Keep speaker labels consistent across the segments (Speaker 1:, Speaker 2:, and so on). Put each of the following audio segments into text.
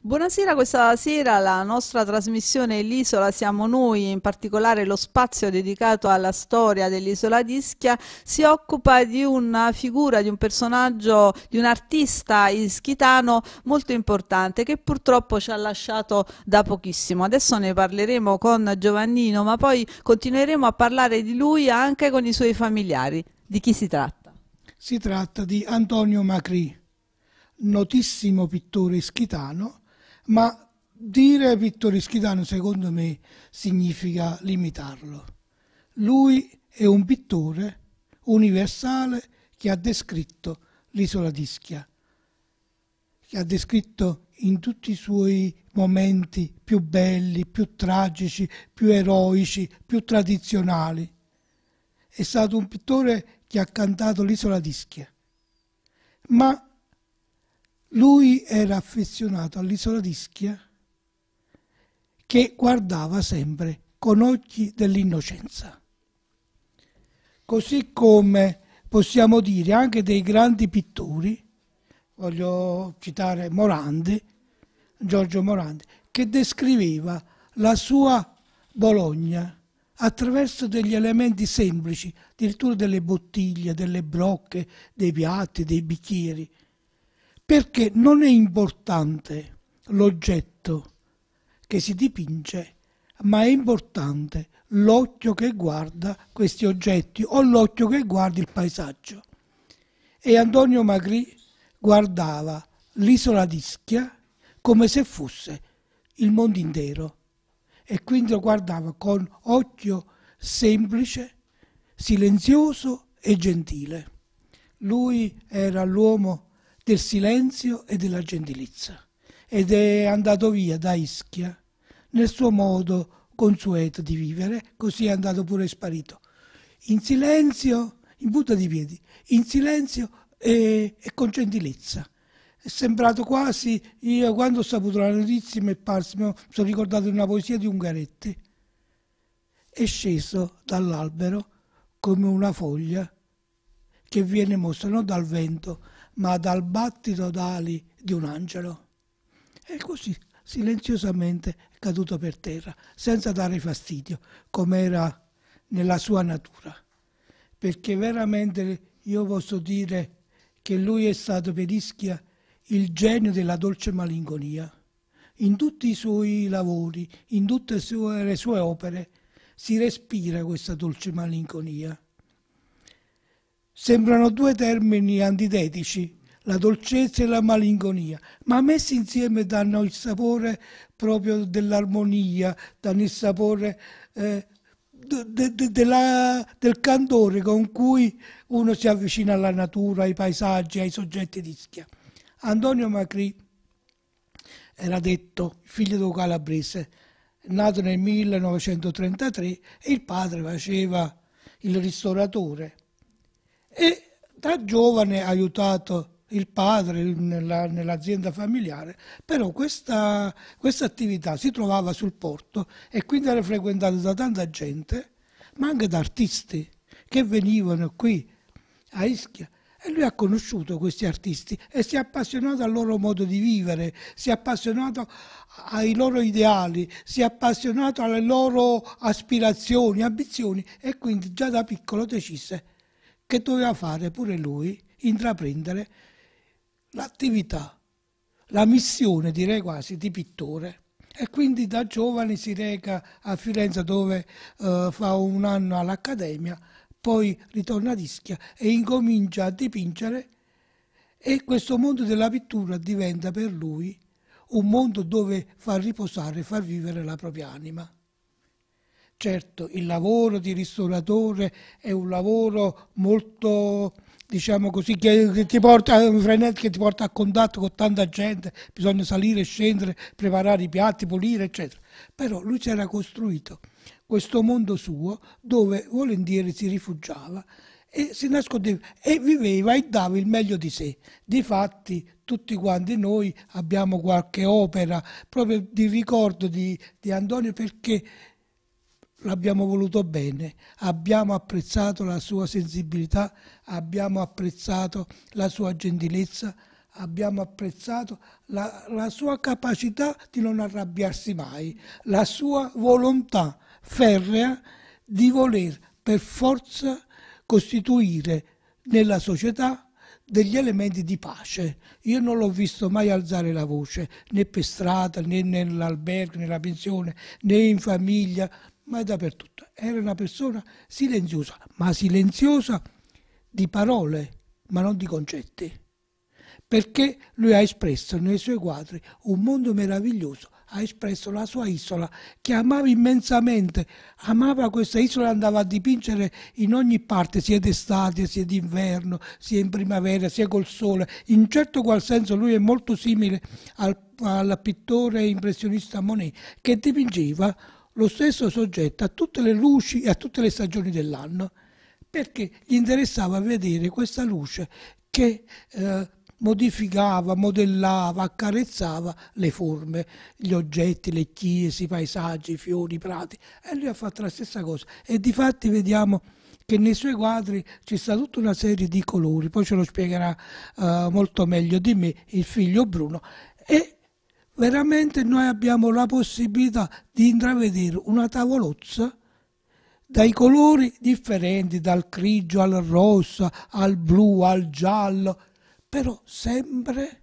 Speaker 1: Buonasera, questa sera la nostra trasmissione L'isola siamo noi, in particolare lo spazio dedicato alla storia dell'isola di Ischia, si occupa di una figura, di un personaggio, di un artista ischitano molto importante che purtroppo ci ha lasciato da pochissimo. Adesso ne parleremo con Giovannino, ma poi continueremo a parlare di lui anche con i suoi familiari. Di chi si tratta?
Speaker 2: Si tratta di Antonio Macri, notissimo pittore ischitano ma dire Vittorio Schidano secondo me significa limitarlo. Lui è un pittore universale che ha descritto l'isola d'Ischia, che ha descritto in tutti i suoi momenti più belli, più tragici, più eroici, più tradizionali. È stato un pittore che ha cantato l'isola d'Ischia, ma lui era affezionato all'isola d'Ischia che guardava sempre con occhi dell'innocenza. Così come possiamo dire anche dei grandi pittori, voglio citare Morandi, Giorgio Morandi, che descriveva la sua Bologna attraverso degli elementi semplici, addirittura delle bottiglie, delle brocche, dei piatti, dei bicchieri, perché non è importante l'oggetto che si dipinge, ma è importante l'occhio che guarda questi oggetti o l'occhio che guarda il paesaggio. E Antonio Magri guardava l'isola d'Ischia come se fosse il mondo intero e quindi lo guardava con occhio semplice, silenzioso e gentile. Lui era l'uomo del silenzio e della gentilezza ed è andato via da Ischia nel suo modo consueto di vivere, così è andato pure sparito. In silenzio, in punta di piedi, in silenzio e, e con gentilezza. È sembrato quasi, io quando ho saputo la notizia mi è parso, mi sono ricordato di una poesia di Ungaretti, è sceso dall'albero come una foglia che viene mossa non dal vento, ma dal battito d'ali di un angelo. E così silenziosamente è caduto per terra, senza dare fastidio, come era nella sua natura. Perché veramente io posso dire che lui è stato per Ischia il genio della dolce malinconia. In tutti i suoi lavori, in tutte le sue opere, si respira questa dolce malinconia. Sembrano due termini antitetici, la dolcezza e la malinconia, ma messi insieme danno il sapore proprio dell'armonia, danno il sapore eh, de, de, de la, del candore con cui uno si avvicina alla natura, ai paesaggi, ai soggetti di schia. Antonio Macri era detto figlio di un calabrese, nato nel 1933 e il padre faceva il ristoratore e da giovane ha aiutato il padre nella, nell'azienda familiare, però questa, questa attività si trovava sul porto e quindi era frequentata da tanta gente, ma anche da artisti che venivano qui a Ischia e lui ha conosciuto questi artisti e si è appassionato al loro modo di vivere, si è appassionato ai loro ideali, si è appassionato alle loro aspirazioni, ambizioni e quindi già da piccolo decise che doveva fare pure lui, intraprendere l'attività, la missione direi quasi di pittore. E quindi da giovane si reca a Firenze dove eh, fa un anno all'Accademia, poi ritorna a Ischia e incomincia a dipingere e questo mondo della pittura diventa per lui un mondo dove far riposare, far vivere la propria anima. Certo, il lavoro di ristoratore è un lavoro molto diciamo così, che, che, ti porta, che, ti porta, a contatto con tanta gente, bisogna salire, scendere, preparare i piatti, pulire, eccetera. Però lui si era costruito questo mondo suo dove volentieri si rifugiava e si nascondeva e viveva e dava il meglio di sé. Difatti tutti quanti noi abbiamo qualche opera proprio di ricordo di, di Antonio perché l'abbiamo voluto bene, abbiamo apprezzato la sua sensibilità, abbiamo apprezzato la sua gentilezza, abbiamo apprezzato la, la, sua capacità di non arrabbiarsi mai, la sua volontà ferrea di voler per forza costituire nella società degli elementi di pace. Io non l'ho visto mai alzare la voce, né per strada, né nell'albergo, nella pensione, né in famiglia, ma è dappertutto. Era una persona silenziosa, ma silenziosa di parole, ma non di concetti. Perché lui ha espresso nei suoi quadri un mondo meraviglioso, ha espresso la sua isola che amava immensamente, amava questa isola, andava a dipingere in ogni parte, sia d'estate, sia d'inverno, sia in primavera, sia col sole. In certo qual senso lui è molto simile al, al pittore impressionista Monet che dipingeva lo stesso soggetto a tutte le luci e a tutte le stagioni dell'anno, perché gli interessava vedere questa luce che eh, modificava, modellava, accarezzava le forme, gli oggetti, le chiese, i paesaggi, i fiori, i prati. E lui ha fatto la stessa cosa. E di fatti vediamo che nei suoi quadri ci sta tutta una serie di colori, poi ce lo spiegherà eh, molto meglio di me il figlio Bruno. E veramente noi abbiamo la possibilità di intravedere una tavolozza dai colori differenti, dal grigio al rosso, al blu, al giallo, però sempre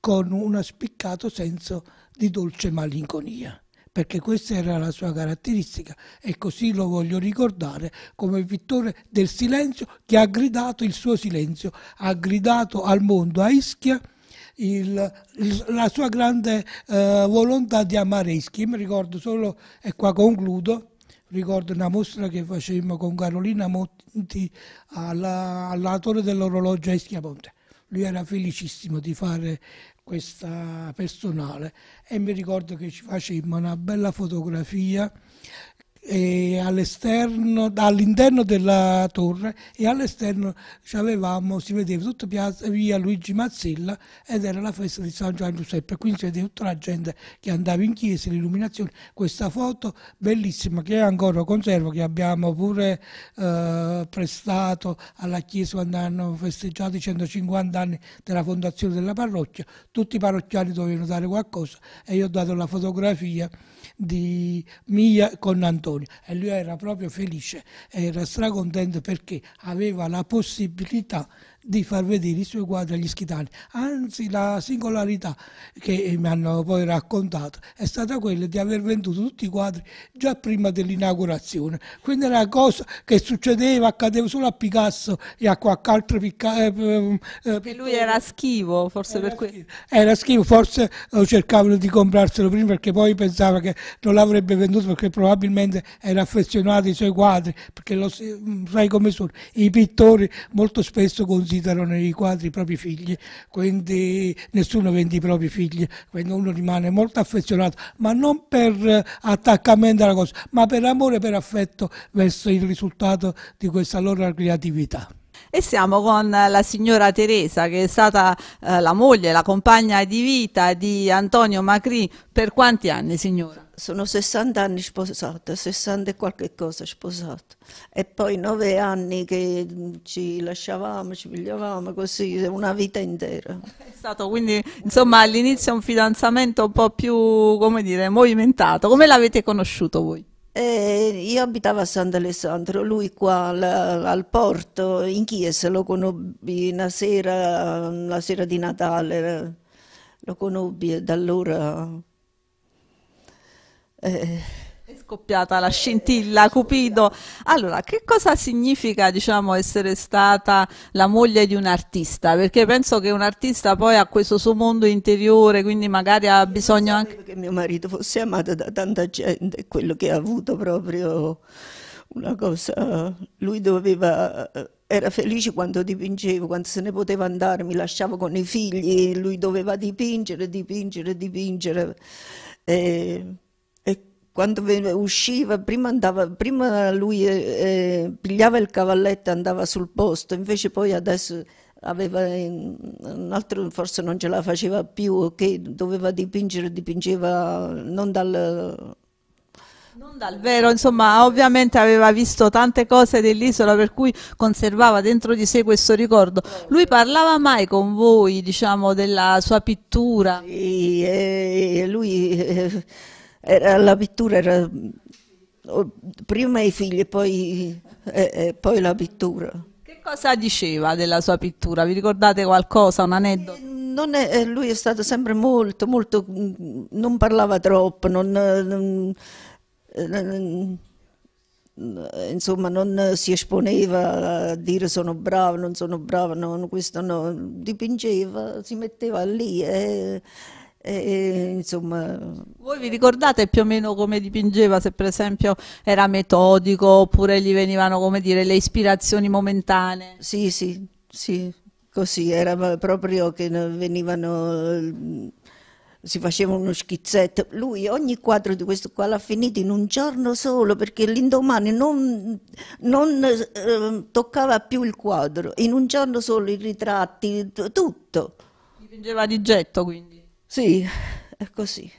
Speaker 2: con uno spiccato senso di dolce malinconia, perché questa era la sua caratteristica e così lo voglio ricordare come pittore del silenzio che ha gridato il suo silenzio, ha gridato al mondo a Ischia il, la sua grande eh, volontà di amare Ischia. Mi ricordo solo, e qua concludo, ricordo una mostra che facemmo con Carolina Monti all'autore alla torre dell'orologio a Ischia Ponte. Lui era felicissimo di fare questa personale e mi ricordo che ci facemmo una bella fotografia all'esterno, all'interno della torre e all'esterno si vedeva tutta piazza, via Luigi Mazzella ed era la festa di San Giovanni Giuseppe, quindi si vedeva tutta la gente che andava in chiesa, l'illuminazione, questa foto bellissima che ancora conservo, che abbiamo pure eh, prestato alla chiesa quando hanno festeggiato i 150 anni della fondazione della parrocchia, tutti i parrocchiani dovevano dare qualcosa e io ho dato la fotografia di mia con Antonio. Berlusconi e lui era proprio felice, era stracontento perché aveva la possibilità di far vedere i suoi quadri agli schitani. Anzi, la singolarità che mi hanno poi raccontato è stata quella di aver venduto tutti i quadri già prima dell'inaugurazione. Quindi era una cosa che succedeva, accadeva solo a Picasso e a qualche altro Picasso. Eh, eh, eh lui era schivo, forse era per quello. Era schivo, forse eh, cercavano di comprarselo prima perché poi pensava che non l'avrebbe venduto perché probabilmente era affezionato ai suoi quadri, perché lo mm, sai come sono, i pittori molto spesso considerano titolo nei quadri i propri figli, quindi nessuno vende i propri figli, quindi uno rimane molto affezionato, ma non per eh, attaccamento alla cosa, ma per amore e per affetto verso il risultato di questa loro creatività
Speaker 1: e siamo con la signora Teresa che è stata eh, la moglie, la compagna di vita di Antonio
Speaker 3: Macri per quanti anni signora? Sono 60 anni sposata, 60 e qualche cosa sposata e poi 9 anni che ci lasciavamo, ci pigliavamo così, una vita intera.
Speaker 1: È stato quindi insomma all'inizio un fidanzamento un po' più come dire movimentato, come l'avete conosciuto voi?
Speaker 3: E io abitavo a Sant'Alessandro, lui qua la, al porto, in chiesa, lo conobbi una sera, la sera di Natale, lo conobbi e da allora... Eh,
Speaker 1: scoppiata la scintilla, Cupido. Allora, che cosa significa, diciamo, essere stata la moglie di un artista? Perché penso che un artista poi ha questo suo mondo interiore, quindi magari ha
Speaker 3: bisogno anche... che mio marito fosse amato da tanta gente, quello che ha avuto proprio una cosa... Lui doveva era felice quando dipingevo, quando se ne poteva andare, mi lasciavo con i figli, lui doveva dipingere, dipingere, dipingere. E quando usciva, prima, andava, prima lui eh, eh, pigliava il cavalletto e andava sul posto, invece poi adesso aveva un altro forse non ce la faceva più che doveva dipingere dipingeva non dal
Speaker 1: non dal vero,
Speaker 3: insomma, ovviamente
Speaker 1: aveva visto tante cose dell'isola per cui conservava dentro di sé questo ricordo. Lui parlava mai con voi, diciamo, della sua pittura? Sì, eh,
Speaker 3: lui eh, era, la pittura era prima i figli poi, eh, eh, poi la pittura.
Speaker 1: Che cosa diceva della sua pittura? Vi ricordate qualcosa, un aneddoto?
Speaker 3: Eh, è, eh, lui è stato sempre molto, molto, mm, non parlava troppo, non, non, eh, insomma non si esponeva a dire sono bravo, non sono bravo, non, questo no, dipingeva, si metteva lì Eh, e, insomma...
Speaker 1: Voi vi ricordate più o meno come dipingeva, se per esempio era metodico oppure gli venivano come dire le ispirazioni momentanee? Sì, sì, sì,
Speaker 3: così, era proprio che venivano si faceva uno schizzetto. Lui ogni quadro di questo qua l'ha finito in un giorno solo perché l'indomani non, non eh, toccava più il quadro, in un giorno solo i ritratti, tutto. Dipingeva di getto quindi? Sì, è così.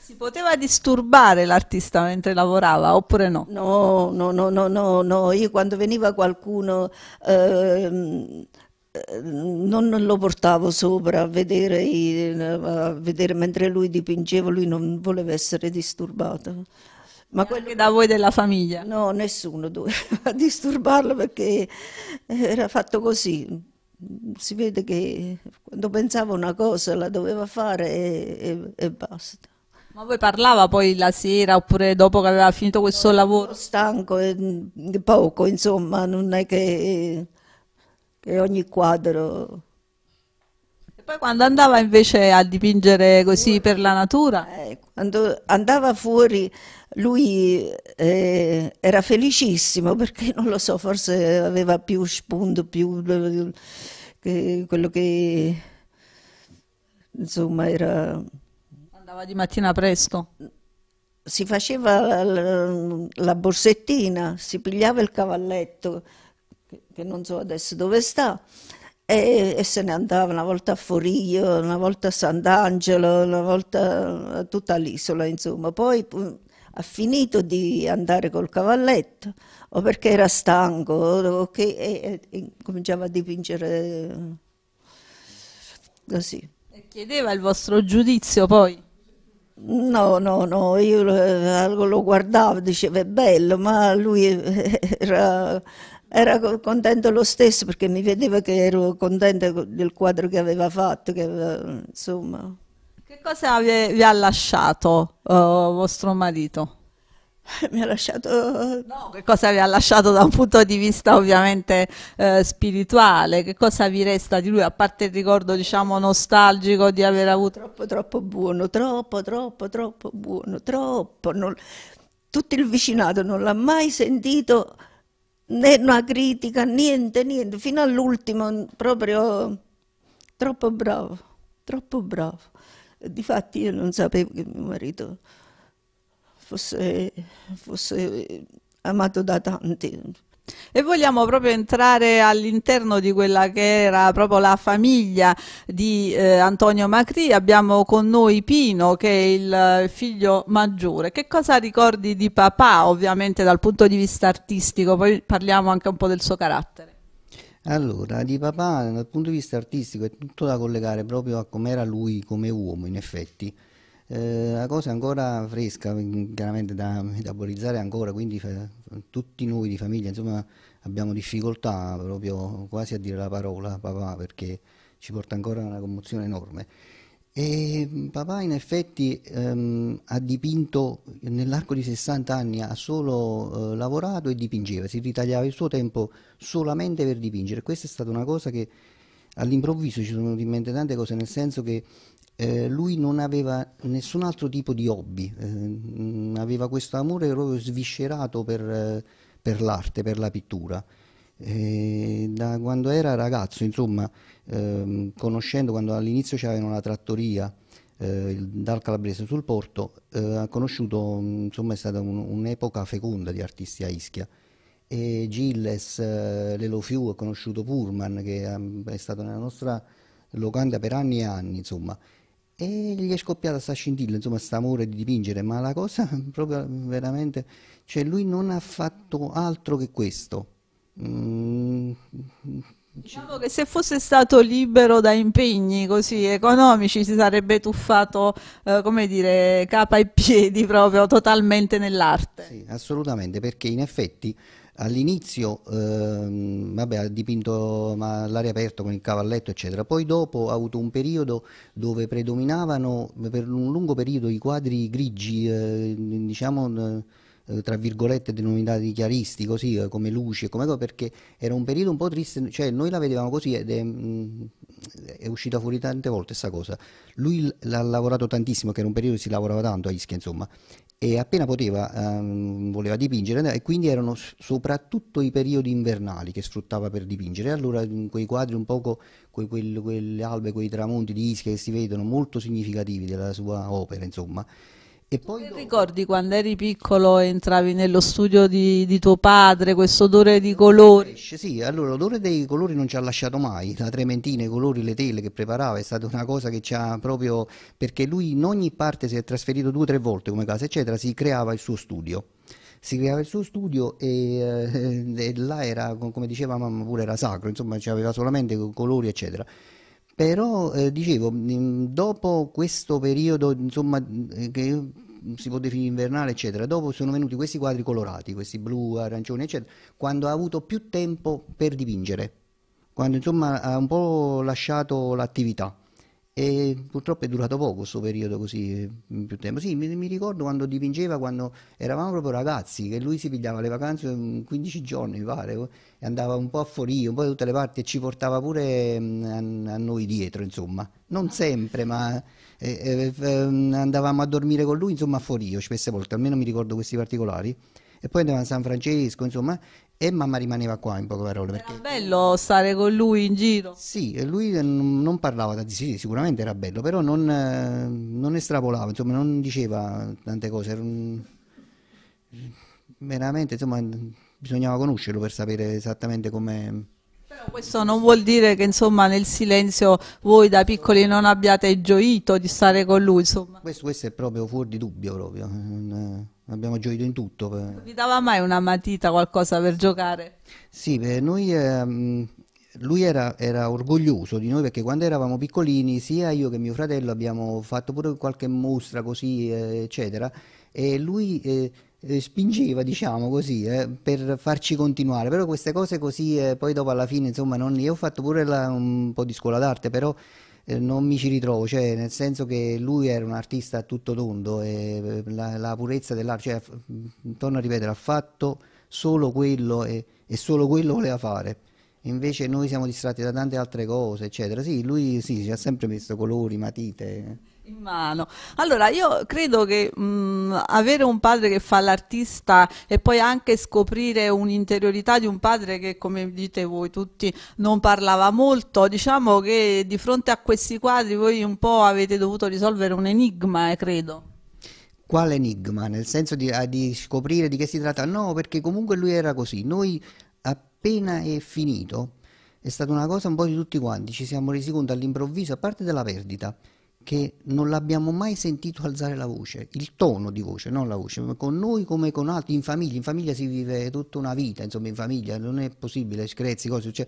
Speaker 3: Si poteva disturbare l'artista mentre lavorava oppure no? No, no, no, no, no, no. Io quando veniva qualcuno ehm, eh, non lo portavo sopra a vedere, a vedere, mentre lui dipingeva, lui non voleva essere disturbato. Ma quello... da voi della famiglia? No, nessuno doveva disturbarlo perché era fatto così. Mm, si vede che quando pensava una cosa la doveva fare e, e, e basta. Ma voi parlava poi la sera oppure dopo che aveva finito questo lavoro? Stanco e mm, poco, insomma, non è che, che ogni quadro
Speaker 1: poi quando andava invece a dipingere così per
Speaker 3: la natura? Eh, quando andava fuori lui eh, era felicissimo perché non lo so, forse aveva più spunto, più che quello che insomma era... Andava di mattina presto? Si faceva la, la, borsettina, si pigliava il cavalletto, che, che non so adesso dove sta e, e, se ne andava una volta a Forio, una volta a Sant'Angelo, una volta a tutta l'isola, insomma. Poi ha finito di andare col cavalletto o perché era stanco o che, e, e cominciava a dipingere eh, così. E chiedeva il vostro giudizio poi?
Speaker 2: No, no, no,
Speaker 3: io eh, lo guardavo, diceva è bello, ma lui eh, era era contento lo stesso perché mi vedeva che ero contenta del quadro che aveva fatto, che aveva, insomma.
Speaker 1: Che cosa vi, vi ha lasciato uh, vostro marito?
Speaker 3: Mi ha lasciato... No,
Speaker 1: che cosa vi ha lasciato da un punto di vista ovviamente eh, spirituale? Che cosa vi resta di lui, a parte il ricordo, diciamo, nostalgico di aver avuto... Troppo, troppo buono,
Speaker 3: troppo, troppo, troppo buono, troppo... Non... Tutto il vicinato non l'ha mai sentito né una critica, niente, niente, fino all'ultimo proprio troppo bravo, troppo bravo. Difatti io non sapevo che mio marito fosse, fosse amato da tanti.
Speaker 1: E vogliamo proprio entrare all'interno di quella che era proprio la famiglia di eh, Antonio Macri. Abbiamo con noi Pino che è il eh, figlio maggiore. Che cosa ricordi di papà ovviamente dal punto di vista artistico? Poi parliamo anche un po' del suo carattere.
Speaker 4: Allora, di papà dal punto di vista artistico è tutto da collegare proprio a com'era lui come uomo in effetti eh, la cosa è ancora fresca, chiaramente da metabolizzare ancora, quindi tutti noi di famiglia insomma, abbiamo difficoltà proprio quasi a dire la parola papà perché ci porta ancora una commozione enorme. E papà in effetti ehm, ha dipinto nell'arco di 60 anni, ha solo eh, lavorato e dipingeva, si ritagliava il suo tempo solamente per dipingere. Questa è stata una cosa che all'improvviso ci sono venute in mente tante cose, nel senso che eh, lui non aveva nessun altro tipo di hobby, eh, aveva questo amore proprio sviscerato per, eh, per l'arte, per la pittura. E eh, da quando era ragazzo, insomma, ehm, conoscendo quando all'inizio c'aveva una trattoria eh, dal Calabrese sul porto, eh, ha conosciuto, insomma, è stata un'epoca feconda di artisti a Ischia. E Gilles, eh, Lelo Fiu, ha conosciuto Purman, che ehm, è stato nella nostra locanda per anni e anni, insomma e gli è scoppiata sta scintilla, insomma, sta amore di dipingere, ma la cosa proprio veramente, cioè lui non ha fatto altro che questo. Mm.
Speaker 1: Diciamo che se fosse stato libero da impegni così economici si sarebbe tuffato, eh, come dire, capa e piedi proprio totalmente nell'arte.
Speaker 4: Sì, assolutamente, perché in effetti All'inizio ehm, ha dipinto l'aria aperta con il cavalletto, eccetera. Poi dopo ha avuto un periodo dove predominavano per un lungo periodo i quadri grigi, eh, diciamo eh, tra virgolette denominati chiaristi, così eh, come luci, come, perché era un periodo un po' triste, cioè noi la vedevamo così ed è, mm, è uscita fuori tante volte questa cosa. Lui l'ha lavorato tantissimo, che era un periodo che si lavorava tanto a Ischia, insomma, e appena poteva ehm, voleva dipingere e quindi erano soprattutto i periodi invernali che sfruttava per dipingere allora quei quadri un poco que, quel, quelle albe, quei tramonti di Ischia che si vedono molto significativi della sua opera insomma e
Speaker 1: poi dopo... ricordi quando eri piccolo e entravi nello studio di, di tuo padre, questo odore di colori?
Speaker 4: Sì, allora l'odore dei colori non ci ha lasciato mai, la trementina, i colori, le tele che preparava, è stata una cosa che ci ha proprio, perché lui in ogni parte si è trasferito due o tre volte come casa, eccetera, si creava il suo studio si creava il suo studio e, eh, e, là era, come diceva mamma, pure era sacro, insomma, aveva solamente colori, eccetera. Però eh, dicevo, mm, dopo questo periodo, insomma, eh, che si può definire invernale, eccetera, dopo sono venuti questi quadri colorati, questi blu, arancioni, eccetera, quando ha avuto più tempo per dipingere, quando insomma ha un po' lasciato l'attività. E purtroppo è durato poco questo periodo così eh, più tempo. Sì, mi, mi, ricordo quando dipingeva quando eravamo proprio ragazzi, che lui si pigliava le vacanze 15 giorni, mi pare, e andava un po' a Forio, un po' da tutte le parti e ci portava pure mm, a, a noi dietro, insomma. Non sempre, ma eh, eh, eh mm, andavamo a dormire con lui, insomma, a Forio, spesse volte, almeno mi ricordo questi particolari e poi andava a San Francesco, insomma, e mamma rimaneva qua in poche parole. Perché... Era bello stare con lui in giro. Sì, lui eh, non parlava sì, sicuramente era bello, però non, eh, non estrapolava, insomma, non diceva tante cose. Un... Veramente, insomma, bisognava conoscerlo per sapere esattamente come...
Speaker 1: Però questo non vuol dire che insomma nel silenzio voi da piccoli non abbiate gioito di stare con lui. Questo,
Speaker 4: questo è proprio fuori di dubbio proprio. Eh abbiamo gioito in tutto. Non eh. vi
Speaker 1: dava mai una matita, qualcosa per giocare?
Speaker 4: Sì, per noi, ehm, lui era, era, orgoglioso di noi perché quando eravamo piccolini, sia io che mio fratello abbiamo fatto pure qualche mostra così, eh, eccetera, e lui... Eh, eh spingeva, diciamo così, eh, per farci continuare, però queste cose così, eh, poi dopo alla fine, insomma, non, io ho fatto pure la, un po' di scuola d'arte, però eh, non mi ci ritrovo, cioè, nel senso che lui era un artista a tutto tondo e eh, la, la purezza dell'arte, cioè, mm, torno a ripetere, ha fatto solo quello e, e solo quello voleva fare invece noi siamo distratti da tante altre cose, eccetera. Sì, lui sì, ci ha sempre messo colori, matite. Eh
Speaker 1: in mano. Allora, io credo che mh, mm, avere un padre che fa l'artista e poi anche scoprire un'interiorità di un padre che, come dite voi tutti, non parlava molto, diciamo che di fronte a questi quadri voi un po' avete dovuto risolvere un enigma, eh, credo.
Speaker 4: Quale enigma? Nel senso di, eh, di scoprire di che si tratta? No, perché comunque lui era così. Noi appena è finito, è stata una cosa un po' di tutti quanti, ci siamo resi conto all'improvviso, a parte della perdita, che non l'abbiamo mai sentito alzare la voce, il tono di voce, non la voce, con noi come con altri, in famiglia, in famiglia si vive tutta una vita, insomma in famiglia non è possibile, screzzi, cose, cioè,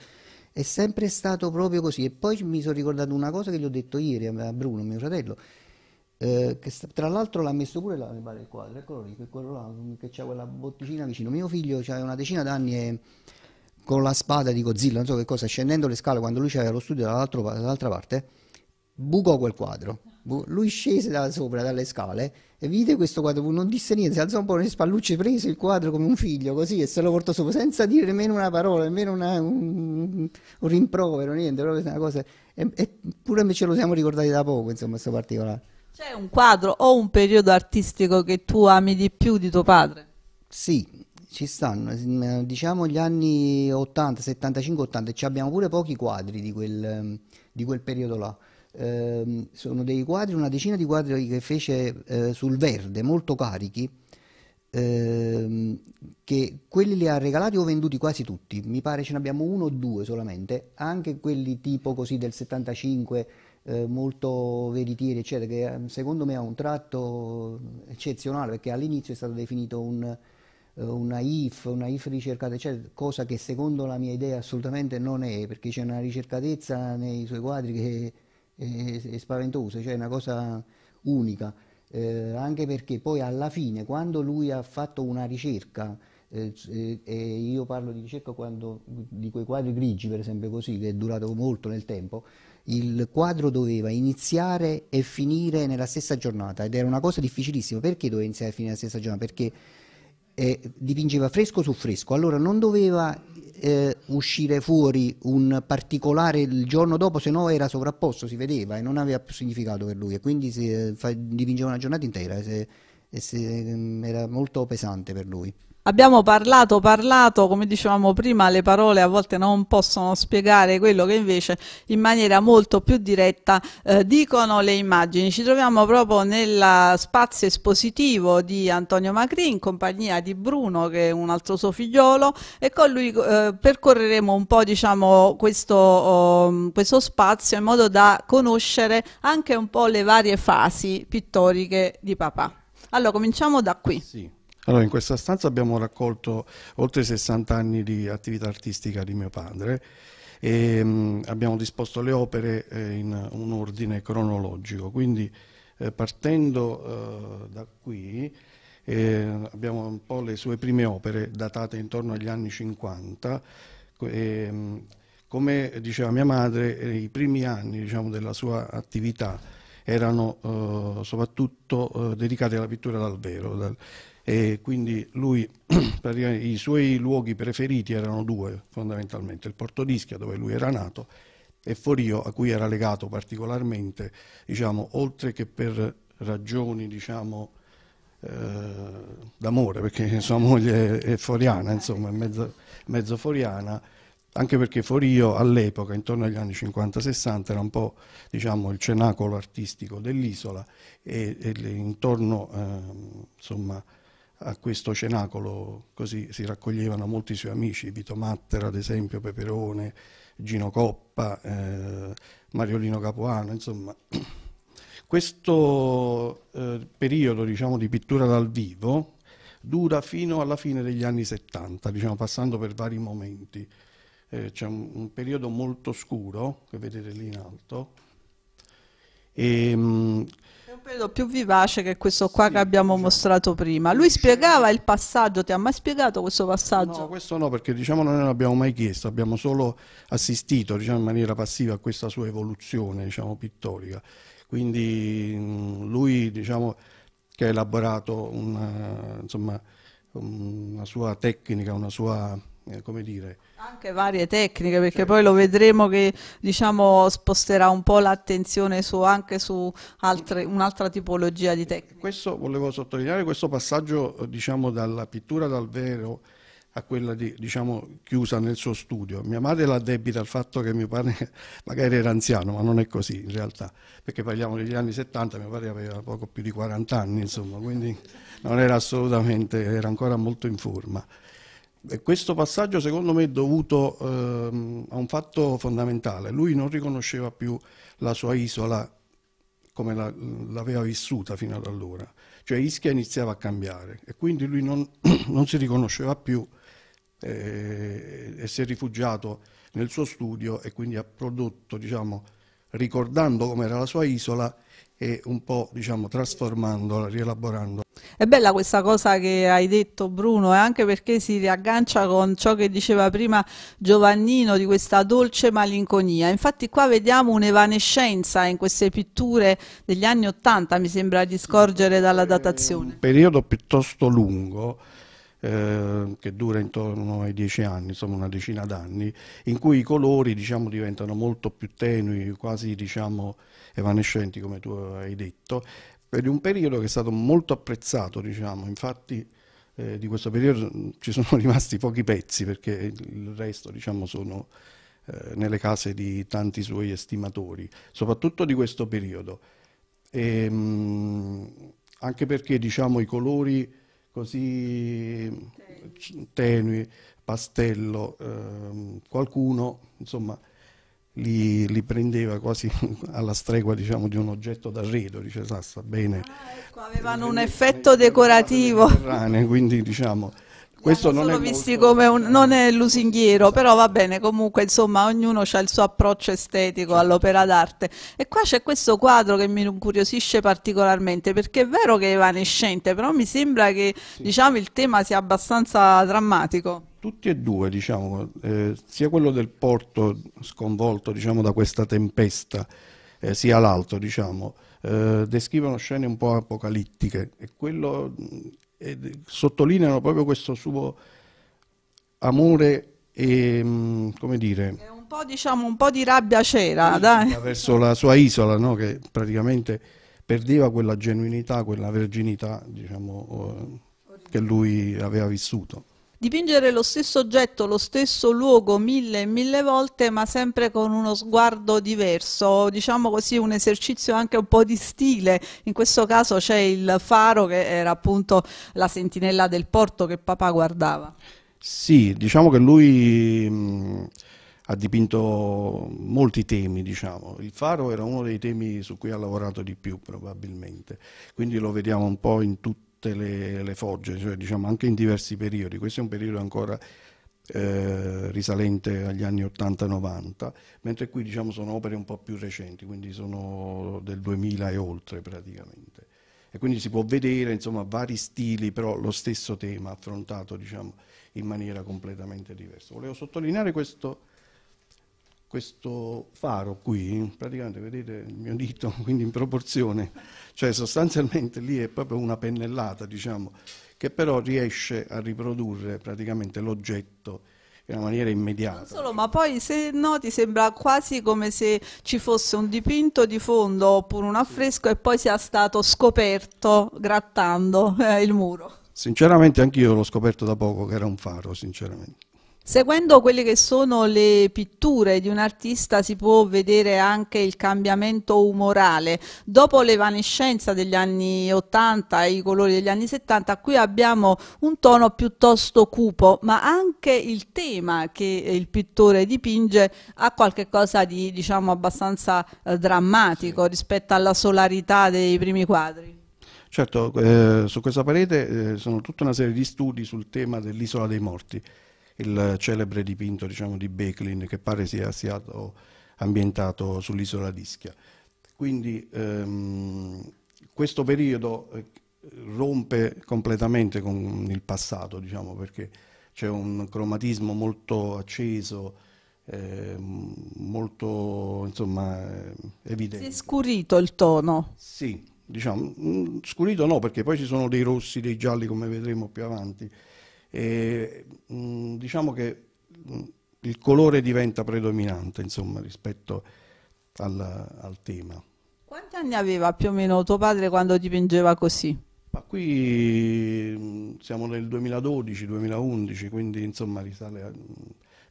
Speaker 4: è sempre stato proprio così e poi mi sono ricordato una cosa che gli ho detto ieri a Bruno, mio fratello, eh, che tra l'altro l'ha messo pure là, mi pare il quadro, eccolo lì, quello là, che c'è quella botticina vicino, mio figlio ha una decina d'anni e con la spada di Godzilla, non so che cosa, scendendo le scale quando lui c'era lo studio dall'altra parte, bucò quel quadro. lui scese da sopra, dalle scale, e vide questo quadro, non disse niente, si alzò un po' le spallucce, prese il quadro come un figlio, così, e se lo portò sopra, senza dire nemmeno una parola, nemmeno una, un, un, rimprovero, niente, proprio una cosa... eppure ce lo siamo ricordati da poco, insomma, questo particolare.
Speaker 1: C'è un quadro
Speaker 4: o un periodo artistico che tu ami di più di tuo padre? Sì, ci stanno, eh, diciamo gli anni 80, 75, 80, ci abbiamo pure pochi quadri di quel, di quel periodo là eh, sono dei quadri, una decina di quadri che fece eh, sul verde, molto carichi, eh, che quelli li ha regalati o venduti quasi tutti, mi pare ce ne abbiamo uno o due solamente, anche quelli tipo così del 75, eh, molto veritieri, eccetera, che ehm, secondo me ha un tratto eccezionale, perché all'inizio è stato definito un eh, una IF, una IF ricercata, eccetera, cosa che secondo la mia idea assolutamente non è, perché c'è una ricercatezza nei suoi quadri che è, è spaventoso, cioè è una cosa unica, eh, anche perché poi alla fine quando lui ha fatto una ricerca, eh, eh, io parlo di ricerca quando, di quei quadri grigi per esempio così, che è durato molto nel tempo, il quadro doveva iniziare e finire nella stessa giornata ed era una cosa difficilissima, perché doveva iniziare e finire nella stessa giornata? Perché eh, dipingeva fresco su fresco, allora non doveva eh, uscire fuori un particolare il giorno dopo, se no era sovrapposto, si vedeva e non aveva più significato per lui e quindi si, eh, fa, dipingeva una giornata intera e, se, e se, mm, era molto pesante per lui.
Speaker 1: Abbiamo parlato, parlato, come dicevamo prima, le parole a volte non possono spiegare quello che invece in maniera molto più diretta eh, dicono le immagini. Ci troviamo proprio nel spazio espositivo di Antonio Macri in compagnia di Bruno, che è un altro suo figliolo, e con lui eh, percorreremo un po' diciamo, questo, oh, questo spazio in modo da conoscere anche un po' le varie fasi pittoriche di papà. Allora, cominciamo da qui. Sì.
Speaker 5: Allora, in questa stanza abbiamo raccolto oltre 60 anni di attività artistica di mio padre e mh, mm, abbiamo disposto le opere eh, in un ordine cronologico, quindi eh, partendo eh, da qui eh, abbiamo un po' le sue prime opere datate intorno agli anni 50 e, mh, mm, come diceva mia madre, eh, i primi anni diciamo, della sua attività erano eh, soprattutto dedicati alla pittura dal vero, dal, e quindi lui, i suoi luoghi preferiti erano due fondamentalmente, il Portodischia dove lui era nato e Forio a cui era legato particolarmente, diciamo, oltre che per ragioni diciamo, eh, d'amore, perché sua moglie è foriana, insomma, è mezzo, mezzo foriana, anche perché Forio all'epoca, intorno agli anni 50-60, era un po' diciamo, il cenacolo artistico dell'isola e, e intorno eh, insomma, a questo cenacolo così si raccoglievano molti suoi amici, Vito Mattera ad esempio, Peperone, Gino Coppa, eh, Mariolino Capuano, insomma questo eh, periodo diciamo, di pittura dal vivo dura fino alla fine degli anni 70, diciamo, passando per vari momenti. Eh, c'è un, un, periodo molto scuro che vedete lì in alto. E, credo più vivace
Speaker 1: che questo qua sì, che abbiamo sì. Diciamo. mostrato prima. Lui spiegava il passaggio, ti ha mai spiegato questo passaggio? No,
Speaker 5: questo no, perché diciamo noi non l'abbiamo mai chiesto, abbiamo solo assistito diciamo, in maniera passiva a questa sua evoluzione diciamo, pittorica. Quindi mm, lui diciamo, che ha elaborato una, eh, insomma, una sua tecnica, una sua eh, come dire.
Speaker 1: Anche varie tecniche, perché certo. poi lo vedremo che diciamo, sposterà un po' l'attenzione anche su un'altra tipologia di
Speaker 5: tecniche. Eh, questo volevo sottolineare questo passaggio eh, diciamo, dalla pittura dal vero a quella di, diciamo, chiusa nel suo studio. Mia madre la debita al fatto che mio padre magari era anziano, ma non è così in realtà, perché parliamo degli anni 70, mio padre aveva poco più di 40 anni, insomma, quindi non era assolutamente, era ancora molto in forma questo passaggio secondo me è dovuto ehm, a un fatto fondamentale, lui non riconosceva più la sua isola come la, l'aveva vissuta fino ad allora, cioè Ischia iniziava a cambiare e quindi lui non, non si riconosceva più eh, e si è rifugiato nel suo studio e quindi ha prodotto, diciamo, ricordando com'era la sua isola, e un po' diciamo trasformandola, rielaborandola.
Speaker 1: È bella questa cosa che hai detto Bruno e eh, anche perché si riaggancia con ciò che diceva prima Giovannino di questa dolce malinconia. Infatti qua vediamo un'evanescenza in queste pitture degli anni Ottanta mi sembra di scorgere dalla datazione. un
Speaker 5: periodo piuttosto lungo eh, che dura intorno ai dieci anni, insomma una decina d'anni, in cui i colori diciamo, diventano molto più tenui, quasi diciamo, evanescenti come tu hai detto, per un periodo che è stato molto apprezzato, diciamo. infatti eh, di questo periodo ci sono rimasti pochi pezzi perché il resto diciamo, sono eh, nelle case di tanti suoi estimatori, soprattutto di questo periodo. E, ehm, mh, anche perché diciamo, i colori così tenui, pastello, ehm, qualcuno insomma li, li, prendeva quasi alla stregua diciamo, di un oggetto d'arredo, dice sa, bene. Ah,
Speaker 1: ecco, avevano eh, un effetto decorativo.
Speaker 5: Quindi diciamo questo non sono è visti
Speaker 1: molto... come un, non è lusinghiero, però va bene, comunque insomma ognuno ha il suo approccio estetico certo. all'opera d'arte. E qua c'è questo quadro che mi incuriosisce particolarmente, perché è vero che è evanescente, però mi sembra che sì. diciamo, il tema sia abbastanza drammatico.
Speaker 5: Tutti e due, diciamo, eh, sia quello del porto sconvolto diciamo, da questa tempesta, eh, sia l'altro, diciamo, eh, descrivono scene un po' apocalittiche e quello eh, sottolineano proprio questo suo amore e, mm, come dire... È
Speaker 1: un po', diciamo, un po di rabbia c'era, dai. Verso
Speaker 5: la sua isola, no? che praticamente perdeva quella genuinità, quella verginità, diciamo, oh, che lui aveva vissuto.
Speaker 1: Dipingere lo stesso oggetto, lo stesso luogo mille e mille volte, ma sempre con uno sguardo diverso, diciamo così un esercizio anche un po' di stile. In questo caso c'è il faro che era appunto la sentinella del porto che papà guardava.
Speaker 5: Sì, diciamo che lui mh, mm, ha dipinto molti temi, diciamo. Il faro era uno dei temi su cui ha lavorato di più probabilmente, quindi lo vediamo un po' in tutti tutte le, le fogge, cioè, diciamo, anche in diversi periodi. Questo è un periodo ancora eh, risalente agli anni 80-90, mentre qui diciamo, sono opere un po' più recenti, quindi sono del 2000 e oltre praticamente. E quindi si può vedere insomma, vari stili, però lo stesso tema affrontato diciamo, in maniera completamente diversa. Volevo sottolineare questo questo faro qui, praticamente vedete il mio dito, quindi in proporzione, cioè sostanzialmente lì è proprio una pennellata, diciamo, che però riesce a riprodurre praticamente l'oggetto in una maniera immediata. Non
Speaker 1: solo, ma poi se noti sembra quasi come se ci fosse un dipinto di fondo oppure un affresco e poi sia stato scoperto grattando eh, il muro.
Speaker 5: Sinceramente anch'io l'ho scoperto da poco che era un faro, sinceramente.
Speaker 1: Seguendo quelle che sono le pitture di un artista si può vedere anche il cambiamento umorale. Dopo l'evanescenza degli anni 80 e i colori degli anni 70, qui abbiamo un tono piuttosto cupo, ma anche il tema che il pittore dipinge ha qualcosa di diciamo, abbastanza eh, drammatico sì. rispetto alla solarità dei primi quadri.
Speaker 5: Certo, eh, su questa parete eh, sono tutta una serie di studi sul tema dell'isola dei morti il celebre dipinto diciamo, di Becklin che pare sia stato ambientato sull'isola d'Ischia. Quindi ehm, questo periodo eh, rompe completamente con il passato, diciamo, perché c'è un cromatismo molto acceso, eh, molto insomma, eh, evidente. Si è scurito il tono. Sì, diciamo, mm, scurito no, perché poi ci sono dei rossi, dei gialli come vedremo più avanti, e, mh, mm, diciamo che mh, mm, il colore diventa predominante insomma, rispetto al, al, tema.
Speaker 1: Quanti anni aveva più o meno tuo padre quando dipingeva
Speaker 5: così? Ma qui mm, siamo nel 2012-2011, quindi insomma risale a,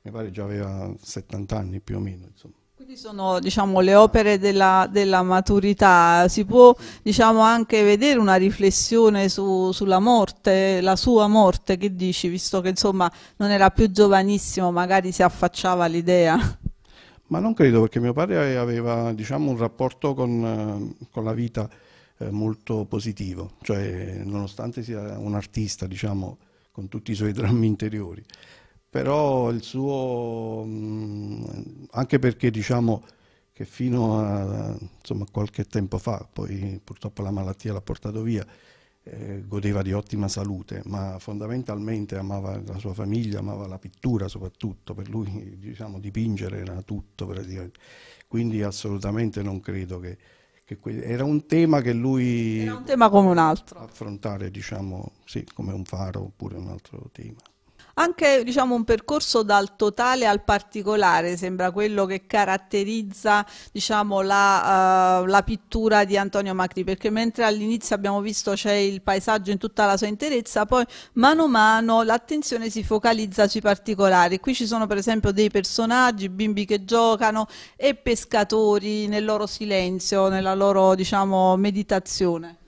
Speaker 5: mi pare già aveva 70 anni più o meno. Insomma.
Speaker 1: Quindi sono diciamo, le opere della, della, maturità, si può diciamo, anche vedere una riflessione su, sulla morte, la sua morte, che dici, visto che insomma non era più giovanissimo, magari si affacciava l'idea.
Speaker 5: Ma non credo, perché mio padre aveva diciamo, un rapporto con, con la vita eh, molto positivo, cioè nonostante sia un artista, diciamo, con tutti i suoi drammi interiori però il suo, mm, anche perché diciamo che fino a insomma, qualche tempo fa, poi purtroppo la malattia l'ha portato via, eh, godeva di ottima salute, ma fondamentalmente amava la sua famiglia, amava la pittura soprattutto, per lui diciamo, dipingere era tutto praticamente, quindi assolutamente non credo che, che que... era un tema che lui... Era un tema come un altro. Affrontare diciamo, sì, come un faro oppure un altro tema.
Speaker 1: Anche diciamo, un percorso dal totale al particolare sembra quello che caratterizza diciamo, la, uh, la, pittura di Antonio Macri, perché mentre all'inizio abbiamo visto c'è il paesaggio in tutta la sua interezza, poi mano a mano l'attenzione si focalizza sui particolari. Qui ci sono per esempio dei personaggi, bimbi che giocano e pescatori nel loro silenzio, nella loro diciamo, meditazione.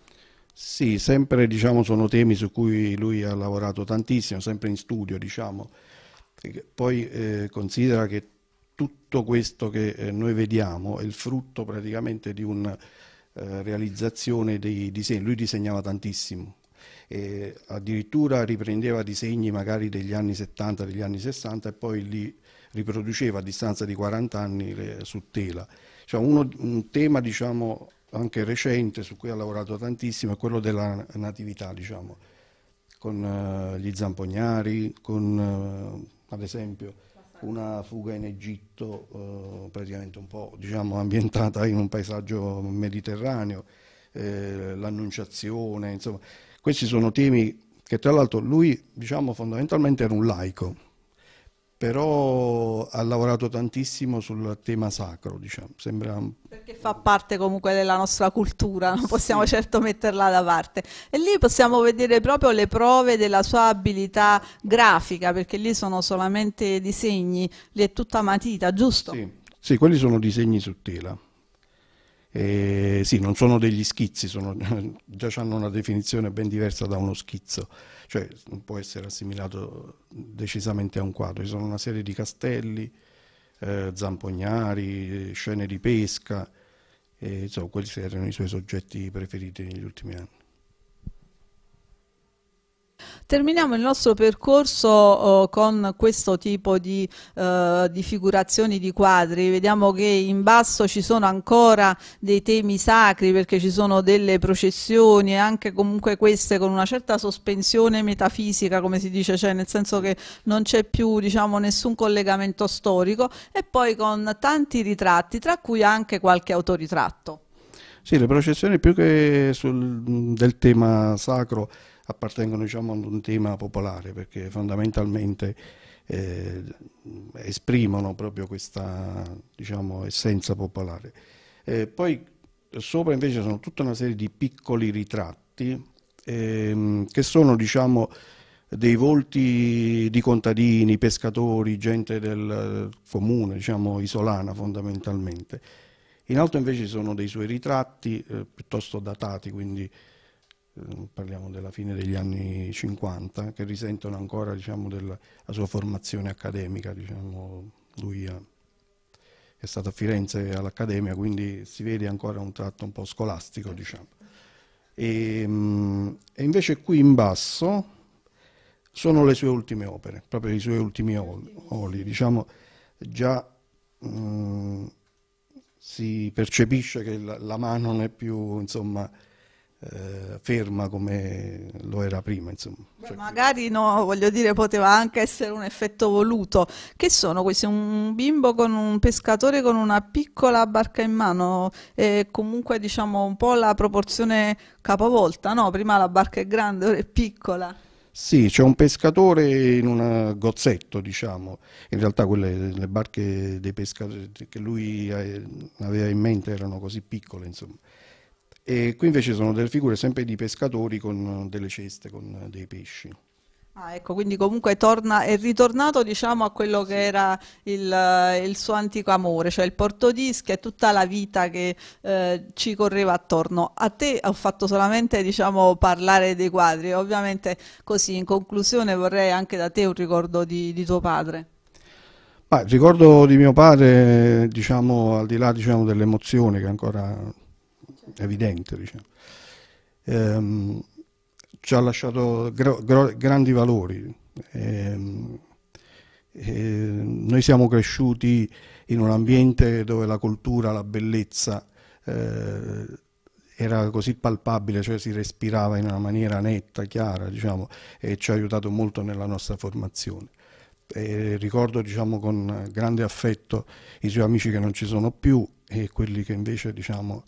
Speaker 5: Sì, sempre diciamo, sono temi su cui lui ha lavorato tantissimo, sempre in studio, diciamo. Poi eh, considera che tutto questo che eh, noi vediamo è il frutto praticamente di una eh, realizzazione dei disegni. Lui disegnava tantissimo, e addirittura riprendeva disegni magari degli anni 70, degli anni 60 e poi li riproduceva a distanza di 40 anni eh, su tela. Cioè uno, un tema diciamo, anche recente su cui ha lavorato tantissimo è quello della natività, diciamo, con eh, gli zampognari, con eh, ad esempio una fuga in Egitto eh, praticamente un po' diciamo, ambientata in un paesaggio mediterraneo, l'annunciazione, insomma, questi sono temi che tra l'altro lui diciamo, fondamentalmente era un laico però ha lavorato tantissimo sul tema sacro, diciamo. Sembra...
Speaker 1: Perché fa parte comunque della nostra cultura, non possiamo sì. certo metterla da parte. E lì possiamo vedere proprio le prove della sua abilità grafica, perché lì sono solamente disegni, lì è tutta matita, giusto? Sì,
Speaker 5: sì quelli sono disegni su tela. Eh, sì, non sono degli schizzi, sono, già hanno una definizione ben diversa da uno schizzo, cioè non può essere assimilato decisamente a un quadro. Ci sono una serie di castelli, eh, zampognari, scene di pesca, eh, insomma, questi erano i suoi soggetti preferiti negli ultimi anni.
Speaker 1: Terminiamo il nostro percorso oh, con questo tipo di, eh, di, figurazioni di quadri. Vediamo che in basso ci sono ancora dei temi sacri perché ci sono delle processioni e anche comunque queste con una certa sospensione metafisica, come si dice, cioè nel senso che non c'è più diciamo, nessun collegamento storico e poi con tanti ritratti, tra cui anche qualche autoritratto.
Speaker 5: Sì, le processioni più che sul, del tema sacro appartengono diciamo, ad un tema popolare perché fondamentalmente eh, esprimono proprio questa diciamo, essenza popolare. Eh, poi sopra invece sono tutta una serie di piccoli ritratti ehm, che sono diciamo, dei volti di contadini, pescatori, gente del comune, diciamo isolana fondamentalmente. In alto invece sono dei suoi ritratti eh, piuttosto datati, quindi eh, parliamo della fine degli anni 50, che risentono ancora diciamo, della sua formazione accademica. Diciamo. Lui è stato a Firenze all'Accademia, quindi si vede ancora un tratto un po' scolastico. Diciamo. E, mm, e, invece qui in basso sono le sue ultime opere, proprio i suoi ultimi oli. diciamo, già mh, mm, si percepisce che la, la mano non è più... Insomma, eh, ferma come lo era prima. Beh,
Speaker 1: magari no, voglio dire, poteva anche essere un effetto voluto. Che sono questi? Un bimbo con un pescatore con una piccola barca in mano e comunque diciamo un po' la proporzione capovolta, no? Prima la barca è grande, ora è piccola.
Speaker 5: Sì, c'è un pescatore in un gozzetto, diciamo, in realtà quelle le barche dei pescatori che lui aveva in mente erano così piccole, insomma. E qui invece sono delle figure sempre di pescatori con delle ceste, con dei pesci.
Speaker 1: Ah, ecco, quindi comunque torna, è ritornato diciamo, a quello sì. che era il, il, suo antico amore, cioè il portodischi e tutta la vita che eh, ci correva attorno. A te ho fatto solamente diciamo, parlare dei quadri, ovviamente così in conclusione vorrei anche da te un ricordo di, di tuo padre.
Speaker 5: Ah, il ricordo di mio padre, diciamo, al di là diciamo, dell'emozione che ancora evidente. Diciamo. Ehm, ci ha lasciato grandi valori. Ehm, ehm, noi siamo cresciuti in un ambiente dove la cultura, la bellezza eh, era così palpabile, cioè si respirava in una maniera netta, chiara, diciamo, e ci ha aiutato molto nella nostra formazione. E ricordo diciamo, con grande affetto i suoi amici che non ci sono più e quelli che invece diciamo,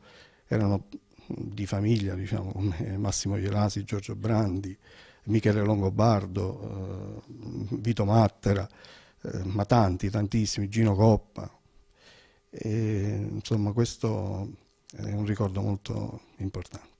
Speaker 5: erano di famiglia, diciamo, come Massimo Gerasi, Giorgio Brandi, Michele Longobardo, eh, Vito Mattera, eh, ma tanti, tantissimi, Gino Coppa. E, insomma, questo è un ricordo molto importante.